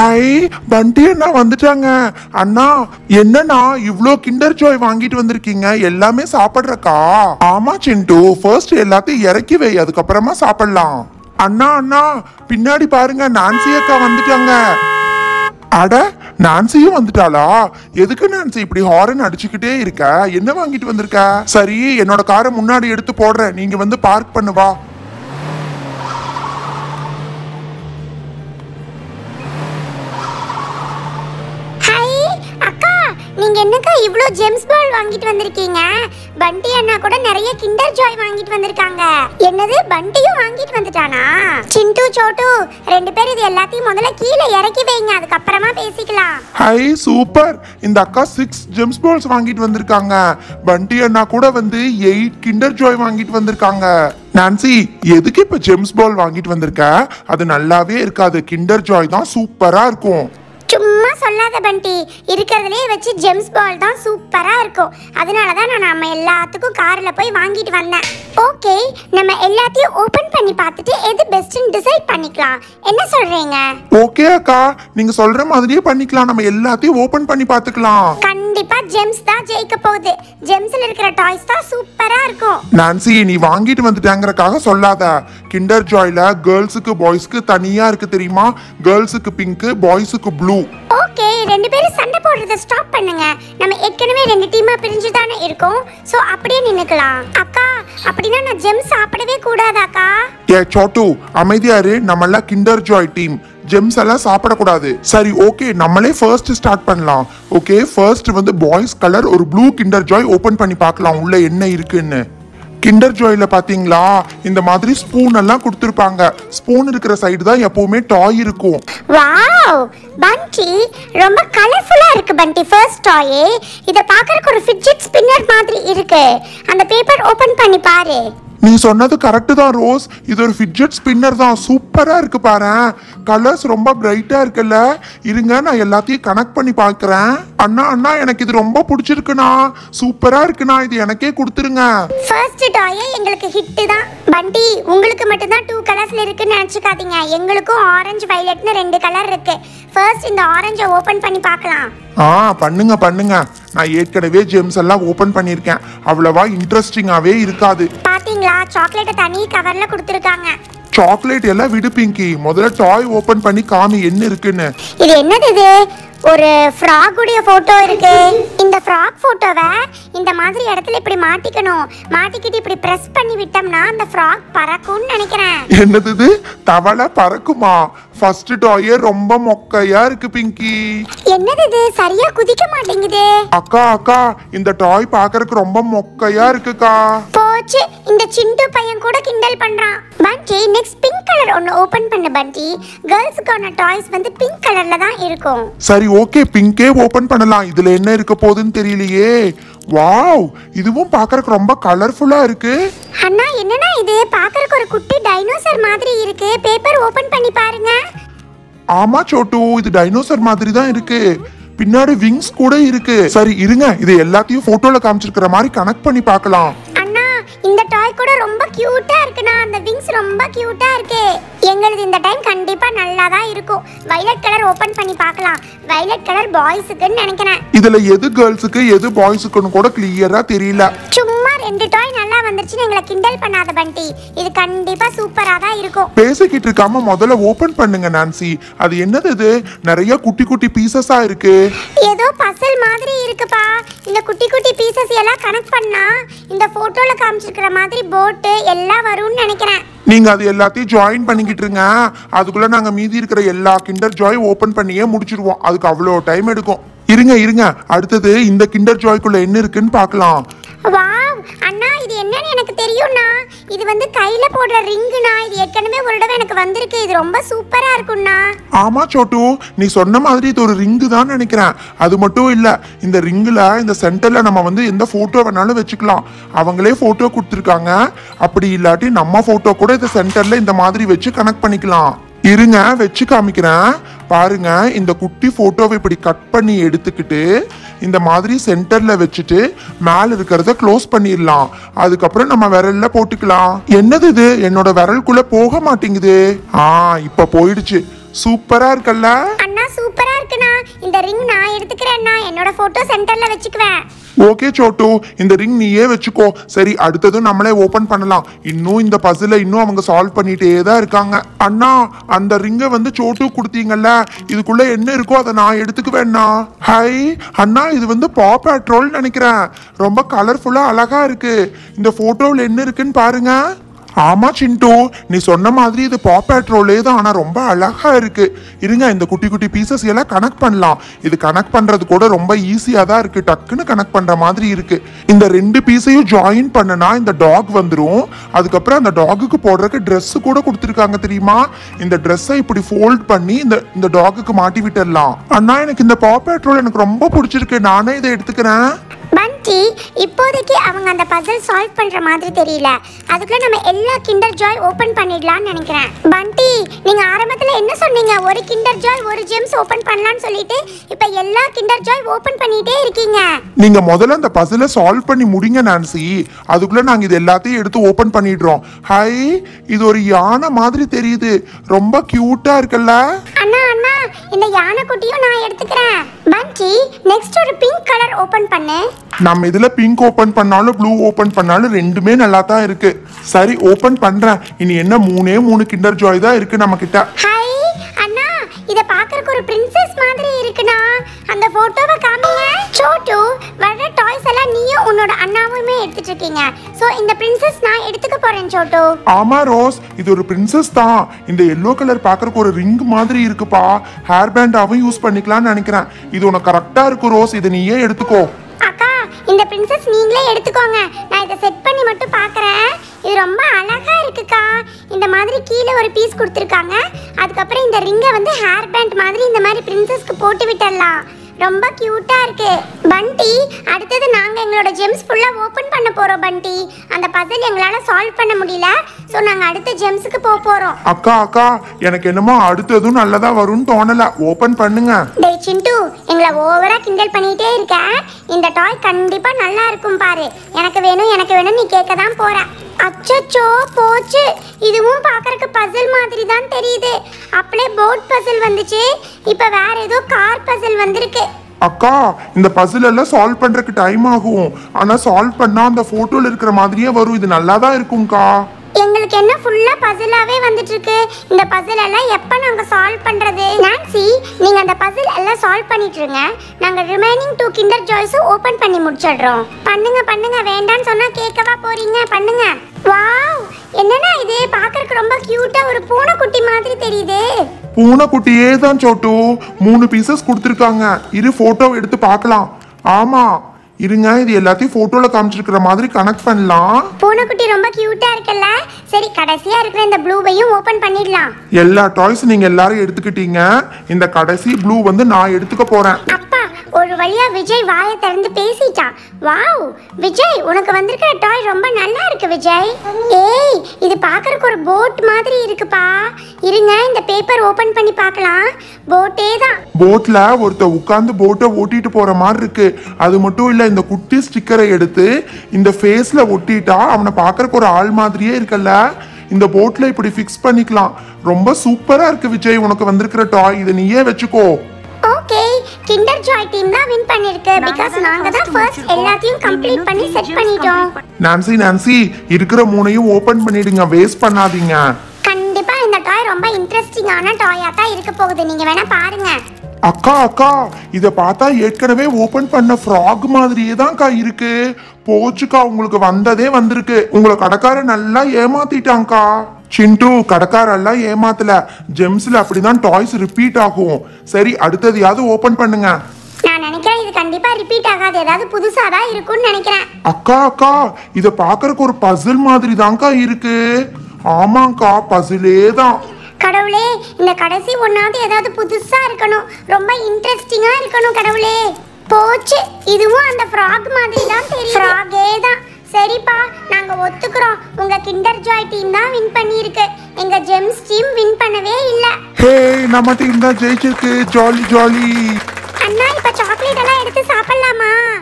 high பண்டி அண்ணா வந்துட்டாங்க அண்ணா என்னண்ணா இவ்வளோ கிண்டர் ஜாய் வாங்கிட்டு வந்திருக்கீங்க எல்லாமே சாப்பிட்றக்கா ஆமா சிண்டு ஃபர்ஸ்ட் எல்லாத்தையும் இறக்கி வை அதுக்கப்புறமா சாப்பிடலாம் அண்ணா அண்ணா பின்னாடி பாருங்க நான்சி அக்கா வந்துட்டாங்க அட நான்சியும் வந்துட்டாளா எதுக்கு நான்சி இப்படி ஹாரன் அடிச்சுக்கிட்டே இருக்க என்ன வாங்கிட்டு வந்திருக்க சரி என்னோட காரை முன்னாடி எடுத்து போடுறேன் நீங்க வந்து பார்க் பண்ணுவா நீங்க என்னக்கா இவ்ளோ ஜெம்ஸ் பால் வாங்கிட்டு வந்திருக்கீங்க பண்டி அண்ணா கூட நிறைய கிண்டர் ஜாய் வாங்கிட்டு வந்திருக்காங்க என்னது பண்டியும் வாங்கிட்டு வந்துட்டானா சிண்டு சோட்டு ரெண்டு பேரும் இது எல்லாத்தையும் முதல்ல கீழே இறக்கி வைங்க அதுக்கப்புறமா பேசிக்கலாம் ஹை சூப்பர் இந்த அக்கா சிக்ஸ் ஜெம்ஸ் பால்ஸ் வாங்கிட்டு வந்திருக்காங்க பண்டி அண்ணா கூட வந்து எயிட் கிண்டர் ஜாய் வாங்கிட்டு வந்திருக்காங்க நான்சி எதுக்கு இப்ப ஜெம்ஸ் பால் வாங்கிட்டு வந்திருக்க அது நல்லாவே இருக்காது கிண்டர் ஜாய் தான் சூப்பரா இருக்கும் சும்மா சும்மா சொல்லாத பண்டி இருக்கிறதுலே வச்சு ஜெம்ஸ் பால் தான் சூப்பராக இருக்கும் அதனால தான் நான் நம்ம எல்லாத்துக்கும் காரில் போய் வாங்கிட்டு வந்தேன் ஓகே நம்ம எல்லாத்தையும் ஓப்பன் பண்ணி பார்த்துட்டு எது பெஸ்ட்னு டிசைட் பண்ணிக்கலாம் என்ன சொல்றீங்க ஓகே அக்கா நீங்க சொல்ற மாதிரியே பண்ணிக்கலாம் நம்ம எல்லாத்தையும் ஓபன் பண்ணி பார்த்துக்கலாம் கண்டிப்பா ஜெம்ஸ் தான் ஜெயிக்க போகுது ஜெம்ஸ்ல இருக்கிற டாய்ஸ் தான் சூப்பரா இருக்கும் நான்சி நீ வாங்கிட்டு வந்துட்டாங்கறக்காக சொல்லாத கிண்டர் ஜாய்ல கேர்ள்ஸுக்கு பாய்ஸ்க்கு தனியா இருக்கு தெரியுமா கேர்ள்ஸுக்கு பிங்க் பாய்ஸுக்கு ப்ளூ ஓகே ரெண்டு பேரும் சண்டை போடுறத ஸ்டாப் பண்ணுங்க நம்ம ஏற்கனவே ரெண்டு டீமா பிரிஞ்சு தானே இருக்கோம் சோ அப்படியே நின்னுக்கலாம் அக்கா அப்படின்னா நான் ஜெம் சாப்பிடவே கூடாது அக்கா ஏ சோட்டு அமைதியா இரு நம்ம எல்லாம் கிண்டர் ஜாய் டீம் ஜெம்ஸ் எல்லாம் சாப்பிடக்கூடாது சரி ஓகே நம்மளே ஃபர்ஸ்ட் ஸ்டார்ட் பண்ணலாம் ஓகே ஃபர்ஸ்ட் வந்து பாய்ஸ் கலர் ஒரு ப்ளூ கிண்டர் ஜாய் ஓபன் பண்ணி பார்க்கலாம் உள்ள என்ன இருக்குன்னு கிண்டர் ஜோயில் பார்த்தீங்களா இந்த மாதிரி ஸ்பூன் எல்லாம் கொடுத்துருப்பாங்க ஸ்பூன் இருக்கிற சைடு தான் எப்பவுமே டாய் இருக்கும் வாவ் பண்டி ரொம்ப கலர்ஃபுல்லா இருக்கு பண்டி ஃபர்ஸ்ட் டாய் இத பாக்கறதுக்கு ஒரு ஃபிட்ஜெட் ஸ்பின்னர் மாதிரி இருக்கு அந்த பேப்பர் ஓபன் பண்ணி பாரு நீ சொன்னது கரெக்டு தான் ரோஸ் இது ஒரு ஃபிட்ஜெட் ஸ்பின்னர் தான் சூப்பராக இருக்குது பாரு கலர்ஸ் ரொம்ப பிரைட்டாக இருக்குல்ல இருங்க நான் எல்லாத்தையும் கனெக்ட் பண்ணி பார்க்குறேன் அண்ணா அண்ணா எனக்கு இது ரொம்ப பிடிச்சிருக்குண்ணா சூப்பராக இருக்குண்ணா இது எனக்கே கொடுத்துருங்க ஃபர்ஸ்ட் டாயே எங்களுக்கு ஹிட்டு தான் பண்டி உங்களுக்கு மட்டும்தான் டூ கலர்ஸில் இருக்குன்னு நினச்சிக்காதீங்க எங்களுக்கும் ஆரஞ்சு வயலட்னு ரெண்டு கலர் இருக்குது ஃபர்ஸ்ட் இந்த ஆரஞ்சை ஓப்பன் பண்ணி பார்க்கலாம் ஆ பண்ணுங்க பண்ணுங்க நான் ஏற்கனவே ஜெம்ஸ் எல்லாம் ஓபன் பண்ணியிருக்கேன் அவ்வளவா இன்ட்ரெஸ்டிங்காவே இருக்காது பாத்தீங்களா சாக்லேட் தனி கவர்ல கொடுத்திருக்காங்க சாக்லேட் எல்லாம் விடு பிங்கி முதல்ல டாய் ஓபன் பண்ணி காமி என்ன இருக்குன்னு இது என்னது இது ஒரு ஃப்ராக் உடைய ஃபோட்டோ இருக்கு இந்த ஃப்ராக் போட்டோவை இந்த மாதிரி இடத்துல இப்படி மாட்டிக்கணும் மாட்டிக்கிட்டு இப்படி பிரஸ் பண்ணி விட்டோம்னா அந்த ஃப்ராக் பறக்கும்னு நினைக்கிறேன் என்னது இது தவளை பறக்குமா ஃபர்ஸ்ட் டாயே ரொம்ப மொக்கையா இருக்கு பிங்கி என்னது இது சரியா குதிக்க மாட்டேங்குது அக்கா அக்கா இந்த டாய் பாக்குறதுக்கு ரொம்ப மொக்கையா இருக்குக்கா போச்சு இந்த சிண்டு பையன் கூட கிண்டல் பண்றான் பண்டி நெக்ஸ்ட் பிங்க் கலர் ஒன்னு ஓபன் பண்ண பண்டி கேர்ள்ஸுக்கான டாய்ஸ் வந்து பிங்க் கலர்ல தான் இருக்கும் சரி ஓகே பிங்கே ஓபன் பண்ணலாம் இதுல என்ன இருக்க போகுதுன்னு தெரியலையே வாவ் இதுவும் பார்க்கறதுக்கு ரொம்ப கலர்ஃபுல்லா இருக்கு அண்ணா என்னன்னா இது பார்க்கறதுக்கு ஒரு குட்டி டைனோசர் மாதிரி இருக்கு பேப்பர் ஓபன் பண்ணி பாருங்க ஆமா சோட்டு இது டைனோசர் மாதிரி தான் இருக்கு பின்னாடி விங்ஸ் கூட இருக்கு சரி இருங்க இது எல்லாத்தையும் போட்டோல காமிச்சிருக்கிற மாதிரி கனெக்ட் பண்ணி பார்க்கலாம் இந்த டாய் கூட ரொம்ப கியூட்டா இருக்குண்ணா அந்த விங்ஸ் ரொம்ப கியூட்டா இருக்கு எங்களுக்கு இந்த டைம் கண்டிப்பா நல்லா தான் இருக்கும் வயலட் கலர் ஓபன் பண்ணி பார்க்கலாம் வயலட் கலர் பாய்ஸுக்குன்னு நினைக்கிறேன் இதுல எது கேர்ள்ஸ்க்கு எது பாய்ஸ்க்குன்னு கூட கிளியரா தெரியல சும்மா ரெண்டு டாய் நல்லா வந்துருச்சுன்னு எங்களை கிண்டல் பண்ணாத பண்டி இது கண்டிப்பா சூப்பரா தான் இருக்கும் பேசிக்கிட்டு இருக்காம முதல்ல ஓபன் பண்ணுங்க நான்சி அது என்னது இது நிறைய குட்டி குட்டி பீசஸா இருக்கு ஏதோ பசல் மாதிரி இருக்குப்பா இந்த குட்டி குட்டி பீசஸ் எல்லாம் கனெக்ட் பண்ணா இந்த போட்டோல காமிச்சிருக்கிற மாதிரி போட்டு எல்லாம் வரும்னு நினைக்கிறேன் நீங்க அது எல்லாத்தையும் ஜாயின் பண்ணிக்கிட்டு இருங்க அதுக்குள்ள நாங்க மீதி இருக்கிற எல்லா கிண்டர் ஜாய் ஓபன் பண்ணியே முடிச்சிருவோம் அதுக்கு அவ்வளோ டைம் எடுக்கும் இருங்க இருங்க அடுத்தது இந்த கிண்டர் ஜாய்க்குள்ள என்ன இருக்குன்னு பார்க்கலாம் வாவ் அண்ணா எனக்கு தெரியும்ண்ணா இது வந்து கையில போடுற ரிங்குண்ணா இது ஏற்கனவே ஒரு தடவை எனக்கு வந்திருக்கு இது ரொம்ப சூப்பரா இருக்கும்ண்ணா ஆமா சோட்டு நீ சொன்ன மாதிரி இது ஒரு ரிங்கு தான் நினைக்கிறேன் அது மட்டும் இல்ல இந்த ரிங்குல இந்த சென்டர்ல நம்ம வந்து எந்த போட்டோ வேணாலும் வச்சுக்கலாம் அவங்களே போட்டோ கொடுத்துருக்காங்க அப்படி இல்லாட்டி நம்ம போட்டோ கூட இந்த சென்டர்ல இந்த மாதிரி வச்சு கனெக்ட் பண்ணிக்கலாம் இருங்க வச்சு காமிக்கிறேன் பாருங்க இந்த குட்டி போட்டோவை இப்படி கட் பண்ணி எடுத்துக்கிட்டு இந்த மாதிரி சென்டரில் வச்சுட்டு மேலே இருக்கிறத க்ளோஸ் பண்ணிடலாம் அதுக்கப்புறம் நம்ம விரல்ல போட்டுக்கலாம் என்னது இது என்னோட விரல்குள்ள போக மாட்டேங்குது ஆ இப்போ போயிடுச்சு சூப்பரா இருக்கல்ல அண்ணா சூப்பரா இருக்குண்ணா இந்த ரிங் நான் எடுத்துக்கிறேன்னா என்னோட போட்டோ சென்டர்ல வச்சுக்குவேன் ஓகே சோட்டு இந்த ரிங் நீயே வச்சுக்கோ சரி அடுத்ததும் நம்மளே ஓப்பன் பண்ணலாம் இன்னும் இந்த பசில இன்னும் அவங்க சால்வ் பண்ணிட்டே தான் இருக்காங்க அண்ணா அந்த ரிங்கை வந்து சோட்டு கொடுத்தீங்கல்ல இதுக்குள்ள என்ன இருக்கோ அதை நான் எடுத்துக்குவேண்ணா ஹை அண்ணா இது வந்து பா பேட்ரோல் நினைக்கிறேன் ரொம்ப கலர்ஃபுல்லா அழகா இருக்கு இந்த போட்டோவில் என்ன இருக்குன்னு பாருங்க ஆமா சிண்டு நீ சொன்ன மாதிரி இது பாப்பேட் தான் ஆனா ரொம்ப அழகா இருக்கு இருங்க இந்த குட்டி குட்டி பீசஸ் எல்லாம் கனெக்ட் பண்ணலாம் இது கனெக்ட் பண்றது கூட ரொம்ப ஈஸியா தான் இருக்கு டக்குன்னு கனெக்ட் பண்ற மாதிரி இருக்கு இந்த ரெண்டு பீஸையும் ஜாயின் பண்ணனா இந்த டாக் வந்துடும் அதுக்கப்புறம் அந்த டாகுக்கு போடுறதுக்கு ட்ரெஸ் கூட கொடுத்துருக்காங்க தெரியுமா இந்த ட்ரெஸ்ஸை இப்படி ஃபோல்ட் பண்ணி இந்த இந்த டாகுக்கு மாட்டி விட்டுடலாம் அண்ணா எனக்கு இந்த பாப்பேட் எனக்கு ரொம்ப பிடிச்சிருக்கு நானே இதை எடுத்துக்கிறேன் பற்றி இப்போதைக்கு அவங்க அந்த பசில் சால்வ் பண்ணுற மாதிரி தெரியல அதுக்குள்ளே நம்ம எல்லா கிண்டர் ஜாய் ஓப்பன் பண்ணிடலான்னு நினைக்கிறேன் பண்டி நீங்கள் ஆரம்பத்தில் என்ன சொன்னீங்க ஒரு கிண்டர் ஜாய் ஒரு ஜெம்ஸ் ஓப்பன் பண்ணலாம்னு சொல்லிட்டு இப்போ எல்லா கிண்டர் ஜாய் ஓப்பன் பண்ணிகிட்டே இருக்கீங்க நீங்கள் முதல்ல அந்த பசில் சால்வ் பண்ணி முடிங்க நான்சி அதுக்குள்ளே நாங்கள் இது எல்லாத்தையும் எடுத்து ஓப்பன் பண்ணிடுறோம் ஹை இது ஒரு யானை மாதிரி தெரியுது ரொம்ப க்யூட்டாக இருக்குல்ல அண்ணா அண்ணா இந்த யானை குட்டியும் நான் எடுத்துக்கிறேன் பஞ்சி நெக்ஸ்ட் ஒரு பிங்க் கலர் ஓப்பன் பண்ணு நம்ம இதில் பிங்க் ஓப்பன் பண்ணாலும் ப்ளூ ஓப்பன் பண்ணாலும் ரெண்டுமே நல்லா தான் இருக்கு சரி ஓப்பன் பண்றேன் இனி என்ன மூணே மூணு கிண்டர் ஜாய் தான் இருக்கு நம்ம கிட்ட ஹாய் அண்ணா இத பாக்குறதுக்கு ஒரு பிரின்சஸ் மாதிரி இருக்குனா அந்த போட்டோவை காமிங்க சோட்டு வர டாய்ஸ் எல்லாம் நீயும் உன்னோட அண்ணாவுமே எடுத்துட்டு இருக்கீங்க சோ இந்த பிரின்சஸ் நான் எடுத்துக்க போறேன் சோட்டு ஆமா ரோஸ் இது ஒரு பிரின்சஸ் தான் இந்த எல்லோ கலர் பாக்குறதுக்கு ஒரு ரிங் மாதிரி இருக்குப்பா ஹேர் பேண்டாவும் யூஸ் பண்ணிக்கலாம்னு நினைக்கிறேன் இது உனக்கு கரெக்டா இருக்கு ரோஸ் இதை நீயே எடுத்துக்கோ இந்த பிரின்சஸ் நீங்களே எடுத்துக்கோங்க நான் இதை செட் பண்ணி மட்டும் பார்க்குறேன் இது ரொம்ப அழகாக இருக்குக்கா இந்த மாதிரி கீழே ஒரு பீஸ் கொடுத்துருக்காங்க அதுக்கப்புறம் இந்த ரிங்கை வந்து ஹேர் பேண்ட் மாதிரி இந்த மாதிரி பிரின்சஸ்க்கு போட்டு விட்டுடலாம் ரொம்ப கியூட்டா இருக்கு பண்டி அடுத்தது நாங்க எங்களோட ஜெம்ஸ் ஃபுல்லா ஓபன் பண்ண போறோம் பண்டி அந்த பசில் எங்களால சால்வ் பண்ண முடியல சோ நாங்க அடுத்த ஜெம்ஸ்க்கு போ போறோம் அக்கா அக்கா எனக்கு என்னமோ எதுவும் நல்லதா வரும்னு தோணல ஓபன் பண்ணுங்க டேய் சிண்டு எங்களை ஓவரா கிண்டல் பண்ணிட்டே இருக்க இந்த டாய் கண்டிப்பா நல்லா இருக்கும் பாரு எனக்கு வேணும் எனக்கு வேணும் நீ கேட்க தான் போற அச்சச்சோ போச்சு இதுவும் பார்க்கறக்கு பசில் மாதிரி தான் தெரியுது அப்படியே போட் பசில் வந்துச்சு இப்போ வேற ஏதோ கார் பசில் வந்திருக்கு அக்கா இந்த பசில் எல்லாம் சால்வ் பண்றதுக்கு டைம் ஆகும் ஆனா சால்வ் பண்ணா அந்த போட்டோல இருக்கிற மாதிரியே வரும் இது நல்லா தான் இருக்கும்க்கா எங்களுக்கு என்ன ஃபுல்லா பசிலாவே வந்துட்டு இருக்கு இந்த பசில் எல்லாம் எப்ப நாங்க சால்வ் பண்றது நான்சி நீங்க அந்த பசில் எல்லாம் சால்வ் பண்ணிட்டு இருங்க நாங்க ரிமைனிங் டூ கிண்டர் ஜாய்ஸும் ஓபன் பண்ணி முடிச்சிடுறோம் பண்ணுங்க பண்ணுங்க வேண்டாம்னு சொன்னா கேட்கவா போறீங்க பண்ணுங்க வாவ் என்னன்னா இது பாக்கறதுக்கு ரொம்ப கியூட்டா ஒரு பூனைக்குட்டி மாதிரி தெரியுது பூனைக்குட்டியே தான் சோட்டு மூணு பீசஸ் கொடுத்துருக்காங்க இரு போட்டோ எடுத்து பார்க்கலாம் ஆமா இருங்க இது எல்லாத்தையும் போட்டோல காமிச்சிருக்கிற மாதிரி கனெக்ட் பண்ணலாம் பூனைக்குட்டி ரொம்ப கியூட்டா இருக்கல சரி கடைசியா இருக்கிற இந்த ப்ளூவையும் ஓபன் பண்ணிடலாம் எல்லா டாய்ஸ் நீங்க எல்லாரும் எடுத்துக்கிட்டீங்க இந்த கடைசி ப்ளூ வந்து நான் எடுத்துக்க போறேன் ஒரு வழியா விஜய் வாயை திறந்து பேசிட்டான் வாவ் விஜய் உனக்கு வந்திருக்கிற டாய் ரொம்ப நல்லா இருக்கு விஜய் ஏய் இது பார்க்கறக்கு ஒரு போட் மாதிரி இருக்குப்பா இருங்க இந்த பேப்பர் ஓபன் பண்ணி பார்க்கலாம் போட்டே தான் போட்ல ஒருத்த உட்கார்ந்து போட்டை ஓட்டிட்டு போற மாதிரி இருக்கு அது மட்டும் இல்ல இந்த குட்டி ஸ்டிக்கரை எடுத்து இந்த ஃபேஸ்ல ஒட்டிட்டா அவனை பார்க்கறக்கு ஒரு ஆள் மாதிரியே இருக்கல்ல இந்த போட்ல இப்படி ஃபிக்ஸ் பண்ணிக்கலாம் ரொம்ப சூப்பரா இருக்கு விஜய் உனக்கு வந்திருக்கிற டாய் இதை நீயே வச்சுக்கோ ஓகே கிண்டர் ஜாய் டீம் தான் வின் பண்ணிருக்கு பிகாஸ் நாங்க தான் ஃபர்ஸ்ட் எல்லாத்தையும் கம்ப்ளீட் பண்ணி செட் பண்ணிட்டோம் நான்சி நான்சி இருக்கிற மூணையும் ஓபன் பண்ணிடுங்க வேஸ்ட் பண்ணாதீங்க கண்டிப்பா இந்த டாய் ரொம்ப இன்ட்ரெஸ்டிங்கான டாயா தான் இருக்க போகுது நீங்க வேணா பாருங்க அக்கா அக்கா இதை பார்த்தா ஏற்கனவே ஓபன் பண்ண ஃப்ராக் மாதிரியே தான்க்கா இருக்கு போச்சுக்கா உங்களுக்கு வந்ததே வந்திருக்கு உங்களை கடைக்காரன் நல்லா ஏமாத்திட்டாங்க்கா சிண்டு கடைக்காரெல்லாம் ஏமாத்தல ஜெம்ஸ்ல அப்படிதான் டாய்ஸ் ரிப்பீட் ஆகும் சரி அடுத்தது அடுத்ததையாவது ஓபன் பண்ணுங்க நான் நினைக்கிறேன் இது கண்டிப்பா ரிப்பீட் ஆகாது ஏதாவது புதுசா தான் இருக்கும்னு நினைக்கிறேன் அக்கா அக்கா இத பாக்குறதுக்கு ஒரு பசில் மாதிரி தான்க்கா இருக்கு ஆமாக்கா பசிலே தான் கடவுளே இந்த கடைசி ஒன்னாவது ஏதாவது புதுசா இருக்கணும் ரொம்ப இன்ட்ரெஸ்டிங்கா இருக்கணும் கடவுளே போச்சு இதுவும் அந்த ஃப்ராக் மாதிரி தான் தெரியும் ஃப்ராகே தான் சரிப்பா நாங்க ஒத்துக்கிறோம் உங்க கிண்டர் ஜாய் டீம் தான் வின் பண்ணியிருக்கு எங்க ஜெம்ஸ் டீம் வின் பண்ணவே இல்ல ஹே நம்ம டீம் தான் ஜெயிச்சிருக்கு ஜாலி ஜாலி அண்ணா இப்ப சாக்லேட் எல்லாம் எடுத்து சாப்பிடலாமா